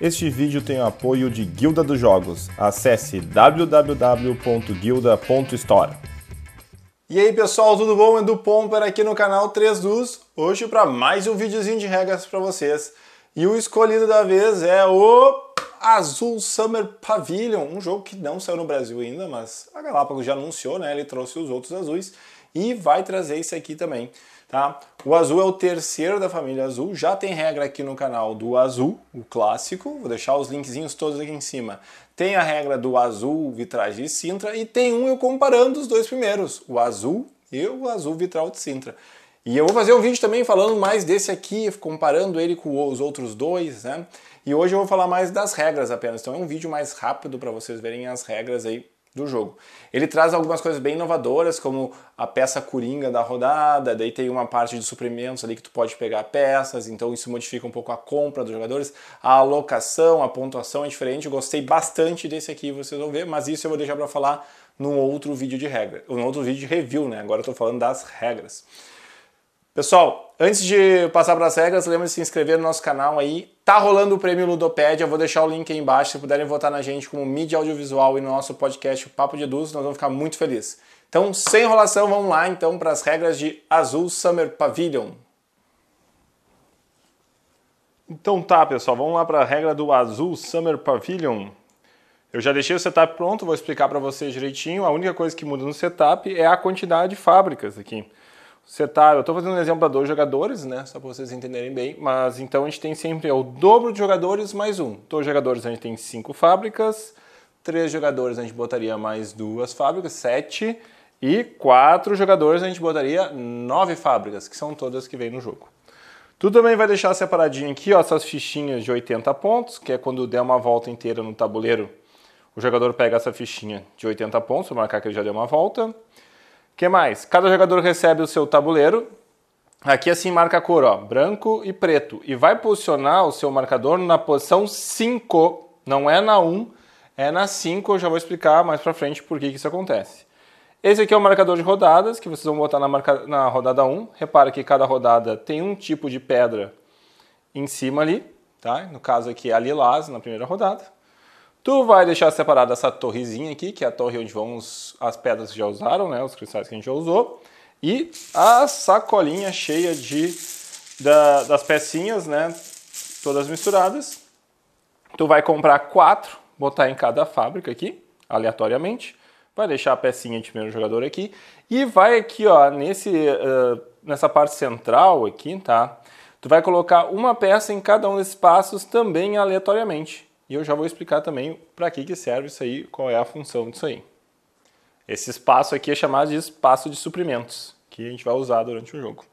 Este vídeo tem o apoio de Guilda dos Jogos. Acesse www.guilda.store. E aí pessoal, tudo bom? Edu Pomper aqui no canal 3 Dus, hoje para mais um videozinho de regras para vocês. E o escolhido da vez é o Azul Summer Pavilion, um jogo que não saiu no Brasil ainda, mas a Galápagos já anunciou, né? Ele trouxe os outros azuis e vai trazer esse aqui também, tá? O azul é o terceiro da família azul, já tem regra aqui no canal do azul, o clássico, vou deixar os linkzinhos todos aqui em cima. Tem a regra do azul, vitragem e Sintra e tem um eu comparando os dois primeiros, o azul e o azul vitral de Sintra. E eu vou fazer um vídeo também falando mais desse aqui, comparando ele com os outros dois, né? E hoje eu vou falar mais das regras apenas. Então é um vídeo mais rápido para vocês verem as regras aí do jogo. Ele traz algumas coisas bem inovadoras, como a peça coringa da rodada, daí tem uma parte de suprimentos ali que tu pode pegar peças, então isso modifica um pouco a compra dos jogadores, a alocação, a pontuação é diferente. Eu gostei bastante desse aqui, vocês vão ver, mas isso eu vou deixar para falar num outro vídeo de regra, num outro vídeo de review, né? Agora eu tô falando das regras. Pessoal, antes de passar para as regras, lembre-se de se inscrever no nosso canal aí, Tá rolando o prêmio Ludopédia, vou deixar o link aí embaixo. Se puderem votar na gente como mídia audiovisual e no nosso podcast o Papo de Duz, nós vamos ficar muito felizes. Então, sem enrolação, vamos lá então para as regras de Azul Summer Pavilion. Então tá, pessoal, vamos lá para a regra do Azul Summer Pavilion. Eu já deixei o setup pronto, vou explicar para vocês direitinho. A única coisa que muda no setup é a quantidade de fábricas aqui setar. Tá, eu estou fazendo um exemplo para dois jogadores, né? Só para vocês entenderem bem. Mas então a gente tem sempre é o dobro de jogadores mais um. Dois jogadores a gente tem cinco fábricas. Três jogadores a gente botaria mais duas fábricas, sete. E quatro jogadores a gente botaria nove fábricas, que são todas que vêm no jogo. Tu também vai deixar separadinho aqui ó, essas fichinhas de 80 pontos, que é quando der uma volta inteira no tabuleiro, o jogador pega essa fichinha de 80 pontos, marcar que ele já deu uma volta que mais? Cada jogador recebe o seu tabuleiro. Aqui assim marca a cor, ó, branco e preto. E vai posicionar o seu marcador na posição 5. Não é na 1, um, é na 5. Eu já vou explicar mais pra frente por que, que isso acontece. Esse aqui é o marcador de rodadas, que vocês vão botar na, marca, na rodada 1. Repara que cada rodada tem um tipo de pedra em cima ali, tá? No caso aqui é a lilás na primeira rodada. Tu vai deixar separada essa torrezinha aqui, que é a torre onde vão os, as pedras que já usaram, né, os cristais que a gente já usou, e a sacolinha cheia de, da, das pecinhas, né, todas misturadas. Tu vai comprar quatro, botar em cada fábrica aqui, aleatoriamente, vai deixar a pecinha de primeiro jogador aqui e vai aqui, ó, nesse, uh, nessa parte central aqui, tá? Tu vai colocar uma peça em cada um desses passos também aleatoriamente. E eu já vou explicar também para que, que serve isso aí, qual é a função disso aí. Esse espaço aqui é chamado de espaço de suprimentos, que a gente vai usar durante o jogo.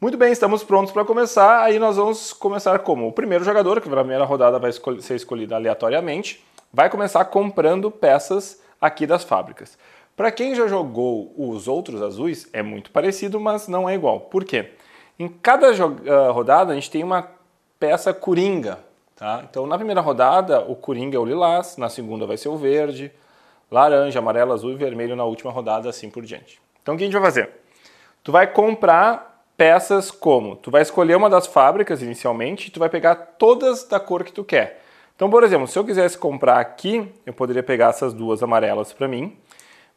Muito bem, estamos prontos para começar. Aí nós vamos começar como o primeiro jogador, que na primeira rodada vai ser escolhido aleatoriamente, vai começar comprando peças aqui das fábricas. Para quem já jogou os outros azuis, é muito parecido, mas não é igual. Por quê? Em cada ah, rodada a gente tem uma peça coringa Tá? Então, na primeira rodada, o Coringa é o lilás, na segunda vai ser o verde, laranja, amarelo, azul e vermelho na última rodada, assim por diante. Então, o que a gente vai fazer? Tu vai comprar peças como? Tu vai escolher uma das fábricas inicialmente, tu vai pegar todas da cor que tu quer. Então, por exemplo, se eu quisesse comprar aqui, eu poderia pegar essas duas amarelas para mim.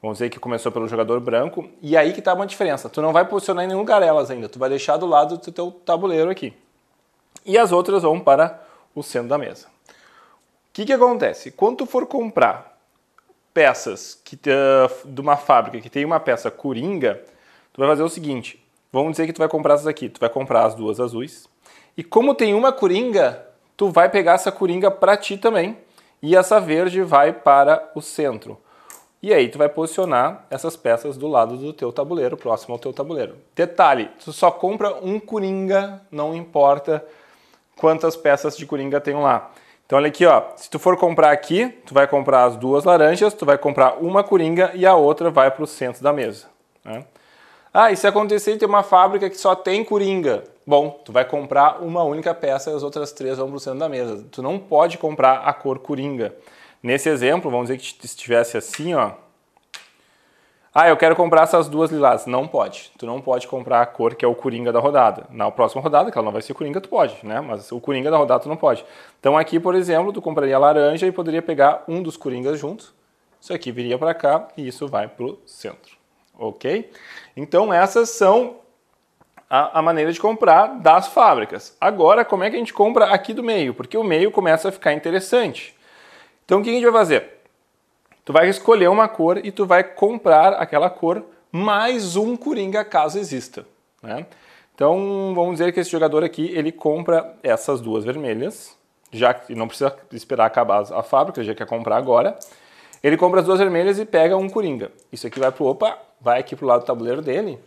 Vamos dizer que começou pelo jogador branco. E aí que tá uma diferença. Tu não vai posicionar em nenhum lugar elas ainda. Tu vai deixar do lado do teu tabuleiro aqui. E as outras vão para o centro da mesa. O que, que acontece? Quando tu for comprar peças que, uh, de uma fábrica que tem uma peça coringa, tu vai fazer o seguinte, vamos dizer que tu vai comprar essas aqui, tu vai comprar as duas azuis, e como tem uma coringa, tu vai pegar essa coringa para ti também, e essa verde vai para o centro. E aí tu vai posicionar essas peças do lado do teu tabuleiro, próximo ao teu tabuleiro. Detalhe, tu só compra um coringa, não importa quantas peças de coringa tem lá. Então olha aqui, ó, se tu for comprar aqui, tu vai comprar as duas laranjas, tu vai comprar uma coringa e a outra vai para o centro da mesa. Né? Ah, e se acontecer ter uma fábrica que só tem coringa? Bom, tu vai comprar uma única peça e as outras três vão para o centro da mesa. Tu não pode comprar a cor coringa. Nesse exemplo, vamos dizer que estivesse assim, ó, ah, eu quero comprar essas duas lilás. Não pode. Tu não pode comprar a cor que é o Coringa da rodada. Na próxima rodada, que ela não vai ser Coringa, tu pode, né? Mas o Coringa da rodada tu não pode. Então aqui, por exemplo, tu compraria a laranja e poderia pegar um dos Coringas juntos. Isso aqui viria para cá e isso vai para o centro. Ok? Então essas são a, a, maneira de comprar das fábricas. Agora, como é que a gente compra aqui do meio? Porque o meio começa a ficar interessante. Então o que a gente vai fazer? Tu vai escolher uma cor e tu vai comprar aquela cor mais um Coringa caso exista. Né? Então vamos dizer que esse jogador aqui ele compra essas duas vermelhas, já que não precisa esperar acabar a fábrica, já quer comprar agora. Ele compra as duas vermelhas e pega um Coringa. Isso aqui vai pro opa, vai aqui pro lado do tabuleiro dele.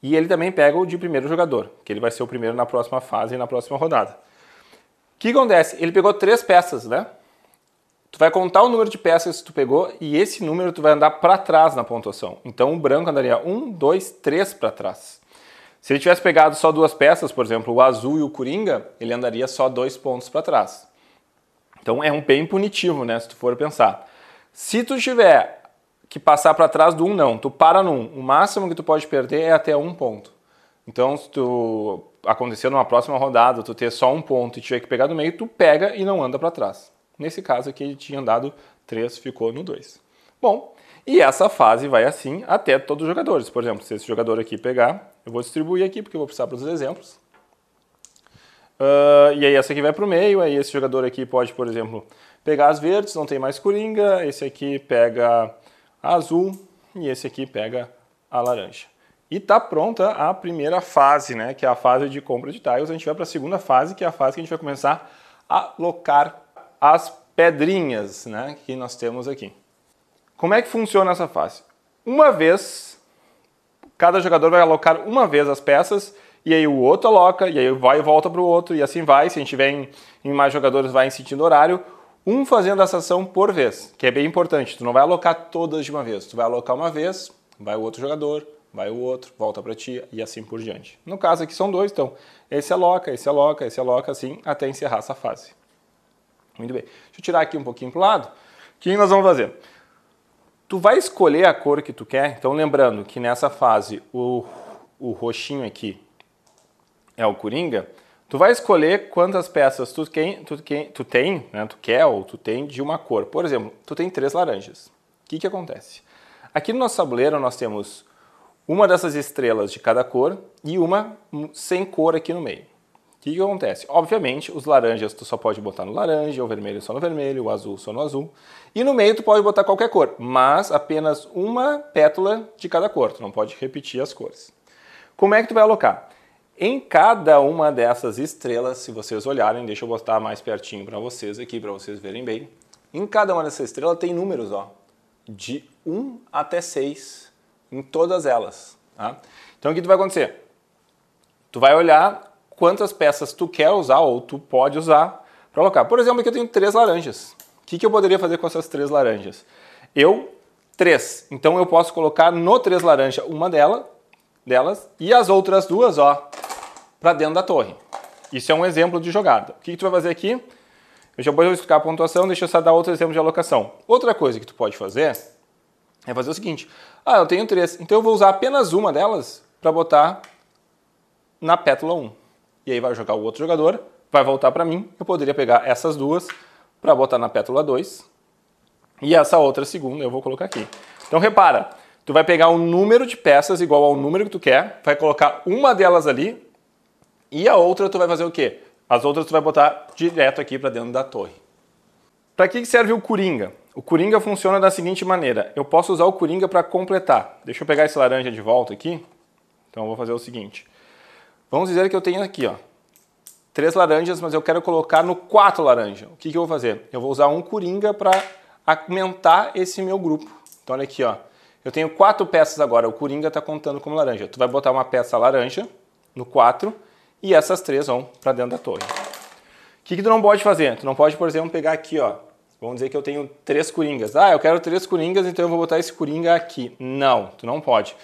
E ele também pega o de primeiro jogador, que ele vai ser o primeiro na próxima fase e na próxima rodada. O que acontece? Ele pegou três peças, né? Tu vai contar o número de peças que tu pegou e esse número tu vai andar para trás na pontuação. Então o branco andaria 1, 2, 3 para trás. Se ele tivesse pegado só duas peças, por exemplo, o azul e o coringa, ele andaria só dois pontos para trás. Então é um bem punitivo, né, se tu for pensar. Se tu tiver que passar para trás do 1, um, não, tu para no 1. Um. O máximo que tu pode perder é até um ponto. Então se tu acontecer numa próxima rodada, tu ter só um ponto e tiver que pegar do meio, tu pega e não anda para trás. Nesse caso aqui ele tinha dado 3, ficou no 2. Bom, e essa fase vai assim até todos os jogadores. Por exemplo, se esse jogador aqui pegar, eu vou distribuir aqui porque eu vou precisar para os exemplos. Uh, e aí essa aqui vai para o meio, aí esse jogador aqui pode, por exemplo, pegar as verdes, não tem mais coringa, esse aqui pega a azul e esse aqui pega a laranja. E tá pronta a primeira fase, né, que é a fase de compra de tiles. A gente vai para a segunda fase, que é a fase que a gente vai começar a alocar as pedrinhas né, que nós temos aqui. Como é que funciona essa fase? Uma vez, cada jogador vai alocar uma vez as peças, e aí o outro aloca, e aí vai e volta para o outro, e assim vai. Se a gente tiver em, em mais jogadores, vai em sentido horário. Um fazendo essa ação por vez, que é bem importante. Tu não vai alocar todas de uma vez. Tu vai alocar uma vez, vai o outro jogador, vai o outro, volta para ti e assim por diante. No caso aqui são dois, então esse aloca, esse aloca, esse aloca, assim até encerrar essa fase. Muito bem. Deixa eu tirar aqui um pouquinho para o lado. O que nós vamos fazer? Tu vai escolher a cor que tu quer. Então, lembrando que nessa fase o, o roxinho aqui é o coringa. Tu vai escolher quantas peças tu, quem, tu, quem, tu tem, né, tu quer ou tu tem de uma cor. Por exemplo, tu tem três laranjas. O que, que acontece? Aqui no nosso tabuleiro nós temos uma dessas estrelas de cada cor e uma sem cor aqui no meio que, que acontece? Obviamente, os laranjas tu só pode botar no laranja, o vermelho só no vermelho, o azul só no azul. E no meio tu pode botar qualquer cor, mas apenas uma pétala de cada cor, tu não pode repetir as cores. Como é que tu vai alocar? Em cada uma dessas estrelas, se vocês olharem, deixa eu botar mais pertinho para vocês aqui, para vocês verem bem. Em cada uma dessas estrelas tem números, ó, de 1 até 6 em todas elas. Tá? Então o que tu vai acontecer? Tu vai olhar quantas peças tu quer usar ou tu pode usar para alocar. Por exemplo, aqui eu tenho três laranjas. O que, que eu poderia fazer com essas três laranjas? Eu, três. Então eu posso colocar no três laranja uma dela, delas e as outras duas, ó, para dentro da torre. Isso é um exemplo de jogada. O que, que tu vai fazer aqui? Eu já vou explicar a pontuação, deixa eu só dar outro exemplo de alocação. Outra coisa que tu pode fazer é fazer o seguinte. Ah, eu tenho três, então eu vou usar apenas uma delas para botar na pétala 1 e aí vai jogar o outro jogador, vai voltar para mim, eu poderia pegar essas duas para botar na pétula 2, e essa outra segunda eu vou colocar aqui. Então repara, tu vai pegar um número de peças igual ao número que tu quer, vai colocar uma delas ali, e a outra tu vai fazer o quê? As outras tu vai botar direto aqui para dentro da torre. Para que serve o Coringa? O Coringa funciona da seguinte maneira, eu posso usar o Coringa para completar. Deixa eu pegar esse laranja de volta aqui. Então eu vou fazer o seguinte, Vamos dizer que eu tenho aqui, ó, três laranjas, mas eu quero colocar no quatro laranjas. O que, que eu vou fazer? Eu vou usar um coringa para aumentar esse meu grupo. Então olha aqui, ó. Eu tenho quatro peças agora, o coringa está contando como laranja. Tu vai botar uma peça laranja no quatro e essas três vão para dentro da torre. O que, que tu não pode fazer? Tu não pode, por exemplo, pegar aqui, ó. Vamos dizer que eu tenho três coringas. Ah, eu quero três coringas, então eu vou botar esse coringa aqui. Não, tu não pode.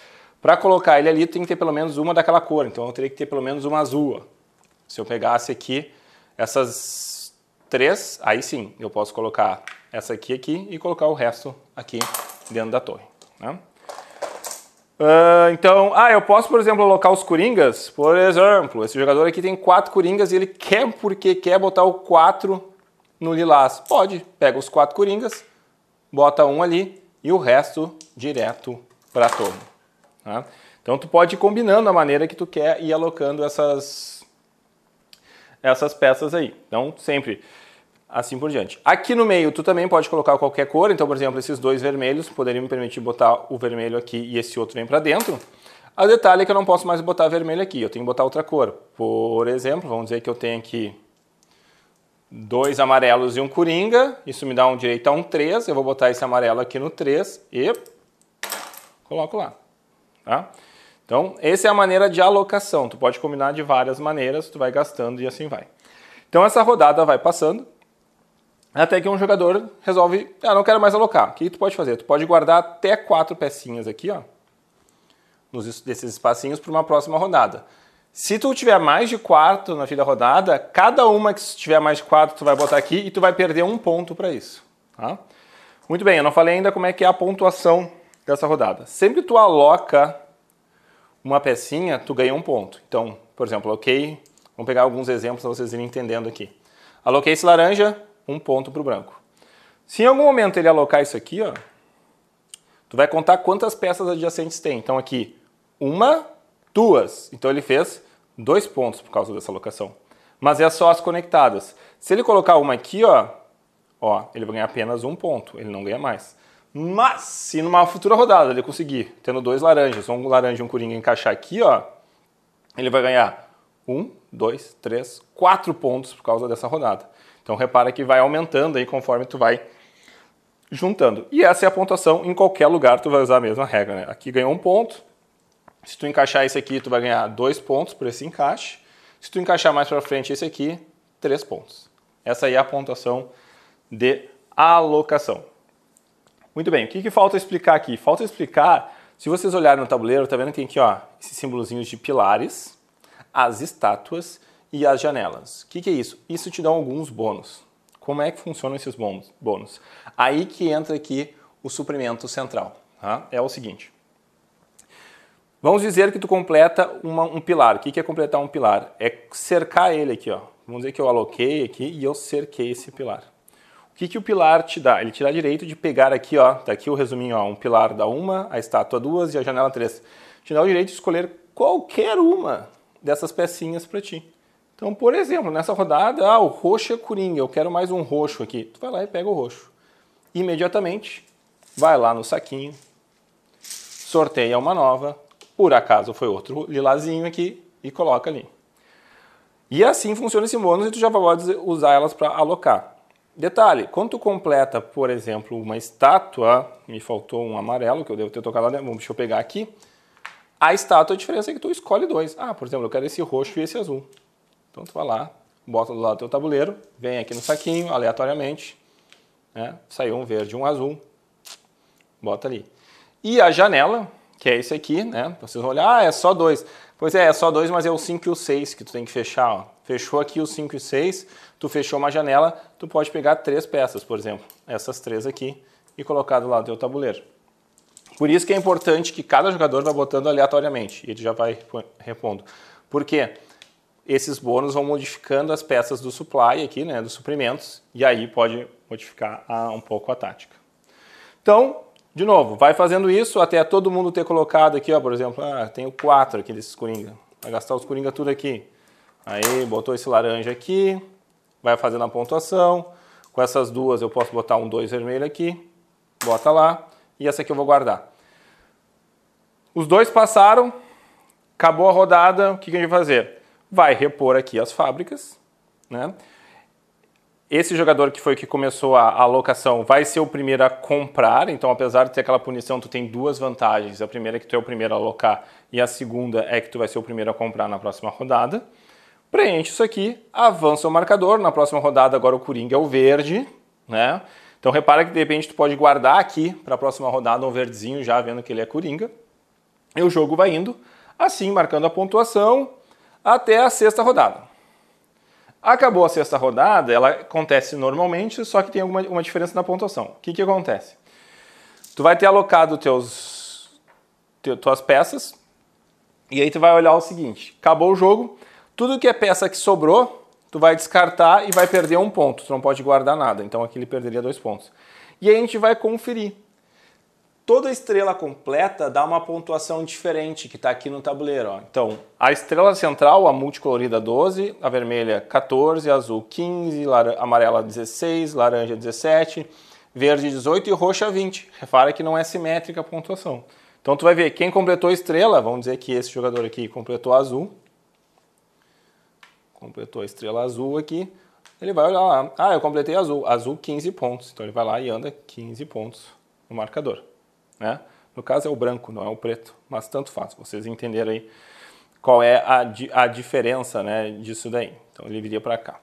Para colocar ele ali, tem que ter pelo menos uma daquela cor, então eu teria que ter pelo menos uma azul. Se eu pegasse aqui essas três, aí sim, eu posso colocar essa aqui aqui e colocar o resto aqui dentro da torre. Né? Uh, então, ah, eu posso, por exemplo, alocar os coringas? Por exemplo, esse jogador aqui tem quatro coringas e ele quer porque quer botar o quatro no lilás. Pode, pega os quatro coringas, bota um ali e o resto direto para a torre. Né? Então tu pode ir combinando a maneira que tu quer e alocando essas, essas peças aí. Então sempre assim por diante. Aqui no meio tu também pode colocar qualquer cor, então por exemplo esses dois vermelhos poderiam me permitir botar o vermelho aqui e esse outro vem para dentro. O detalhe é que eu não posso mais botar vermelho aqui, eu tenho que botar outra cor. Por exemplo, vamos dizer que eu tenho aqui dois amarelos e um coringa, isso me dá um direito a um 3, eu vou botar esse amarelo aqui no 3 e coloco lá. Tá? Então, essa é a maneira de alocação. Tu pode combinar de várias maneiras, tu vai gastando e assim vai. Então, essa rodada vai passando até que um jogador resolve, ah, não quero mais alocar. O que tu pode fazer? Tu pode guardar até quatro pecinhas aqui, ó, nos, desses espacinhos para uma próxima rodada. Se tu tiver mais de quatro na fila rodada, cada uma que tiver mais de quatro tu vai botar aqui e tu vai perder um ponto para isso. Tá? Muito bem, eu não falei ainda como é que é a pontuação dessa rodada. Sempre que tu aloca uma pecinha, tu ganha um ponto. Então, por exemplo, ok, vamos pegar alguns exemplos para vocês irem entendendo aqui. Aloquei esse laranja, um ponto para o branco. Se em algum momento ele alocar isso aqui, ó, tu vai contar quantas peças adjacentes tem. Então aqui, uma, duas. Então ele fez dois pontos por causa dessa alocação. Mas é só as conectadas. Se ele colocar uma aqui, ó, ó, ele vai ganhar apenas um ponto, ele não ganha mais. Mas se numa futura rodada ele conseguir, tendo dois laranjas, um laranja e um coringa encaixar aqui, ó, ele vai ganhar um, dois, três, quatro pontos por causa dessa rodada. Então repara que vai aumentando aí conforme tu vai juntando. E essa é a pontuação em qualquer lugar tu vai usar a mesma regra, né? Aqui ganhou um ponto. Se tu encaixar esse aqui, tu vai ganhar dois pontos por esse encaixe. Se tu encaixar mais para frente esse aqui, três pontos. Essa aí é a pontuação de alocação. Muito bem, o que, que falta explicar aqui? Falta explicar, se vocês olharem no tabuleiro, tá vendo que tem aqui ó, esses símbolozinhos de pilares, as estátuas e as janelas. O que, que é isso? Isso te dá alguns bônus. Como é que funcionam esses bônus? Aí que entra aqui o suprimento central. Tá? É o seguinte, Vamos dizer que tu completa uma, um pilar. O que, que é completar um pilar? É cercar ele aqui, ó. Vamos dizer que eu aloquei aqui e eu cerquei esse pilar que, que o pilar te dá? Ele te dá direito de pegar aqui, ó, tá aqui o resuminho, ó, um pilar dá uma, a estátua duas e a janela três. Te dá o direito de escolher qualquer uma dessas pecinhas para ti. Então, por exemplo, nessa rodada, ah, o roxo é coringa, eu quero mais um roxo aqui. Tu vai lá e pega o roxo. Imediatamente, vai lá no saquinho, sorteia uma nova, por acaso foi outro lilazinho aqui, e coloca ali. E assim funciona esse bônus e tu já vai usar elas para alocar. Detalhe, quando tu completa, por exemplo, uma estátua, me faltou um amarelo que eu devo ter tocado lá dentro, deixa eu pegar aqui. A estátua, a diferença é que tu escolhe dois. Ah, por exemplo, eu quero esse roxo e esse azul. Então tu vai lá, bota do lado do teu tabuleiro, vem aqui no saquinho, aleatoriamente, né? saiu um verde e um azul, bota ali. E a janela, que é esse aqui, né? Vocês vão olhar, ah, é só dois. Pois é, é só dois, mas é o 5 e o 6 que tu tem que fechar, ó. Fechou aqui o 5 e 6, tu fechou uma janela, tu pode pegar três peças, por exemplo, essas três aqui, e colocar do lado do teu tabuleiro. Por isso que é importante que cada jogador vá botando aleatoriamente, e ele já vai repondo. Por quê? Esses bônus vão modificando as peças do supply aqui, né, dos suprimentos, e aí pode modificar a, um pouco a tática. Então, de novo, vai fazendo isso até todo mundo ter colocado aqui, ó, por exemplo, ah, tenho quatro aqui desses coringa. Vai gastar os coringa tudo aqui. Aí botou esse laranja aqui, vai fazendo a pontuação. Com essas duas eu posso botar um 2 vermelho aqui, bota lá, e essa aqui eu vou guardar. Os dois passaram, acabou a rodada, o que, que a gente vai fazer? Vai repor aqui as fábricas, né? Esse jogador que foi que começou a alocação vai ser o primeiro a comprar, então apesar de ter aquela punição, tu tem duas vantagens. A primeira é que tu é o primeiro a alocar e a segunda é que tu vai ser o primeiro a comprar na próxima rodada. Preenche isso aqui, avança o marcador. Na próxima rodada, agora o Coringa é o verde, né? Então repara que de repente tu pode guardar aqui para a próxima rodada um verdezinho já vendo que ele é Coringa. E o jogo vai indo, assim marcando a pontuação até a sexta rodada. Acabou a sexta rodada, ela acontece normalmente, só que tem alguma uma diferença na pontuação. O que, que acontece? Tu vai ter alocado teus, te, tuas peças, e aí tu vai olhar o seguinte: acabou o jogo, tudo que é peça que sobrou, tu vai descartar e vai perder um ponto. Tu não pode guardar nada, então aqui ele perderia dois pontos. E aí a gente vai conferir. Toda estrela completa dá uma pontuação diferente que está aqui no tabuleiro. Ó. Então, a estrela central, a multicolorida 12, a vermelha 14, a azul 15, amarela 16, laranja 17, verde 18 e roxa 20. Repara que não é simétrica a pontuação. Então tu vai ver quem completou a estrela, vamos dizer que esse jogador aqui completou a azul, completou a estrela azul aqui, ele vai olhar lá, ah, eu completei azul, azul 15 pontos. Então ele vai lá e anda 15 pontos no marcador. Né? No caso é o branco, não é o preto, mas tanto faz, vocês entenderam aí qual é a, a diferença né, disso daí. Então ele viria para cá.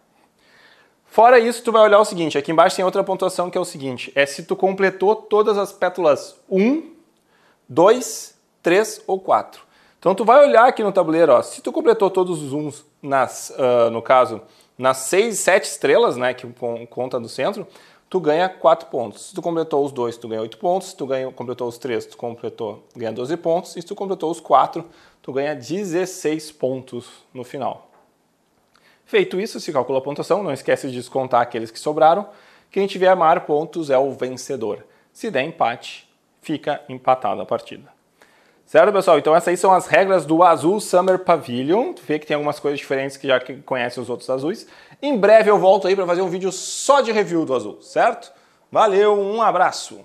Fora isso, tu vai olhar o seguinte, aqui embaixo tem outra pontuação que é o seguinte, é se tu completou todas as pétalas 1, 2, 3 ou 4. Então tu vai olhar aqui no tabuleiro, ó, se tu completou todos os uns nas, uh, no caso, nas seis, sete estrelas, né, que conta do centro, tu ganha quatro pontos. Se tu completou os dois, tu ganha oito pontos. Se tu ganha, completou os três, tu completou, ganha 12 pontos. E se tu completou os quatro, tu ganha 16 pontos no final. Feito isso, se calcula a pontuação, não esquece de descontar aqueles que sobraram. Quem tiver maior pontos é o vencedor. Se der empate, fica empatada a partida. Certo, pessoal? Então essas aí são as regras do Azul Summer Pavilion. Tu vê que tem algumas coisas diferentes que já conhece os outros azuis. Em breve eu volto aí para fazer um vídeo só de review do Azul, certo? Valeu, um abraço!